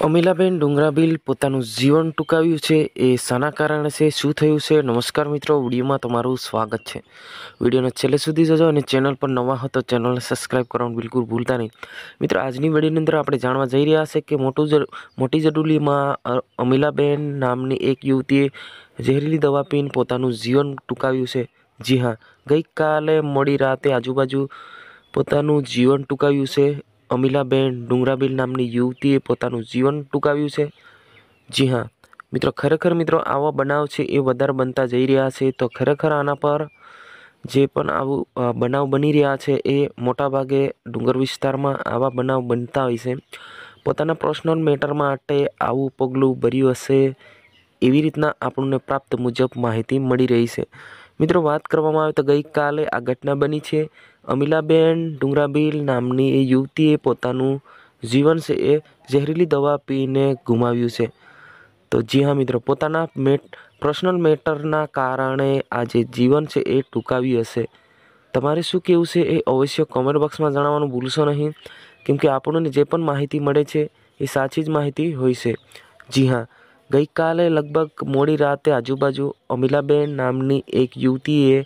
અમીલાબેન ડુંગરાબીલ પોતાનું જીવન ટૂંકાવ્યું છે એ શાના કારણે છે શું થયું છે નમસ્કાર મિત્રો વિડીયોમાં તમારું સ્વાગત છે વિડીયોને છેલ્લે સુધી જજો અને ચેનલ પર નવા હતો ચેનલને સબસ્ક્રાઈબ કરવાનું બિલકુલ ભૂલતા નહીં મિત્રો આજની વિડીયોની અંદર આપણે જાણવા જઈ રહ્યા છે કે મોટું જ મોટી જડુલીમાં અમીલાબેન નામની એક યુવતીએ ઝેરીલી દવા પીને પોતાનું જીવન ટૂંકાવ્યું છે જી હા ગઈકાલે મોડી રાતે આજુબાજુ પોતાનું જીવન ટૂંકાવ્યું છે અમીલાબેન ડુંગરાબીલ નામની યુવતીએ પોતાનું જીવન ટૂંકાવ્યું છે જી હા મિત્રો ખરેખર મિત્રો આવા બનાવ છે એ વધારે બનતા જઈ રહ્યા છે તો ખરેખર આના પર જે પણ આવું બનાવ બની રહ્યા છે એ મોટાભાગે ડુંગર વિસ્તારમાં આવા બનાવ બનતા હોય છે પોતાના પર્સનલ મેટર માટે આવું પગલું ભર્યું હશે એવી રીતના આપણને પ્રાપ્ત મુજબ માહિતી મળી રહી છે મિત્રો વાત કરવામાં આવે તો ગઈકાલે આ ઘટના બની છે અમિલાબેન ડુંગરાબીલ નામની એ યુવતીએ પોતાનું જીવન છે એ ઝેરીલી દવા પીને ગુમાવ્યું છે તો જી હા મિત્રો પોતાના મેટ પર્સનલ મેટરના કારણે આ જે જીવન છે એ ટૂંકાવ્યું હશે તમારે શું કહેવું છે એ અવશ્ય કોમેન્ટ બોક્સમાં જણાવવાનું ભૂલશો નહીં કેમકે આપણને જે પણ માહિતી મળે છે એ સાચી જ માહિતી હોય છે જી હા ગઈકાલે લગભગ મોડી રાતે આજુબાજુ અમીલાબેન નામની એક યુવતીએ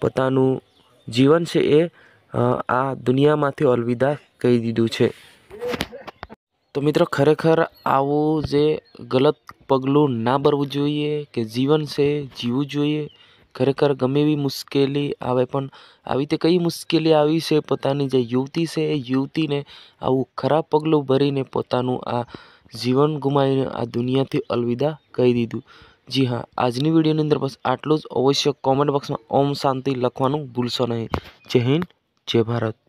પોતાનું જીવન છે એ આ દુનિયામાંથી અલવિદા કહી દીધું છે તો મિત્રો ખરેખર આવું જે ગલત પગલું ના ભરવું જોઈએ કે જીવન છે જીવવું જોઈએ ખરેખર ગમે એવી મુશ્કેલી આવે પણ આવી રીતે કઈ મુશ્કેલી આવી છે પોતાની જે યુવતી છે એ યુવતીને આવું ખરાબ પગલું ભરીને પોતાનું આ જીવન ગુમાવીને આ દુનિયાથી અલવિદા કહી દીધું જી હા આજની વિડીયોની અંદર બસ આટલું જ અવશ્ય કોમેન્ટ બોક્સમાં ઓમ શાંતિ લખવાનું ભૂલશો નહીં જય હિન્દ જય ભારત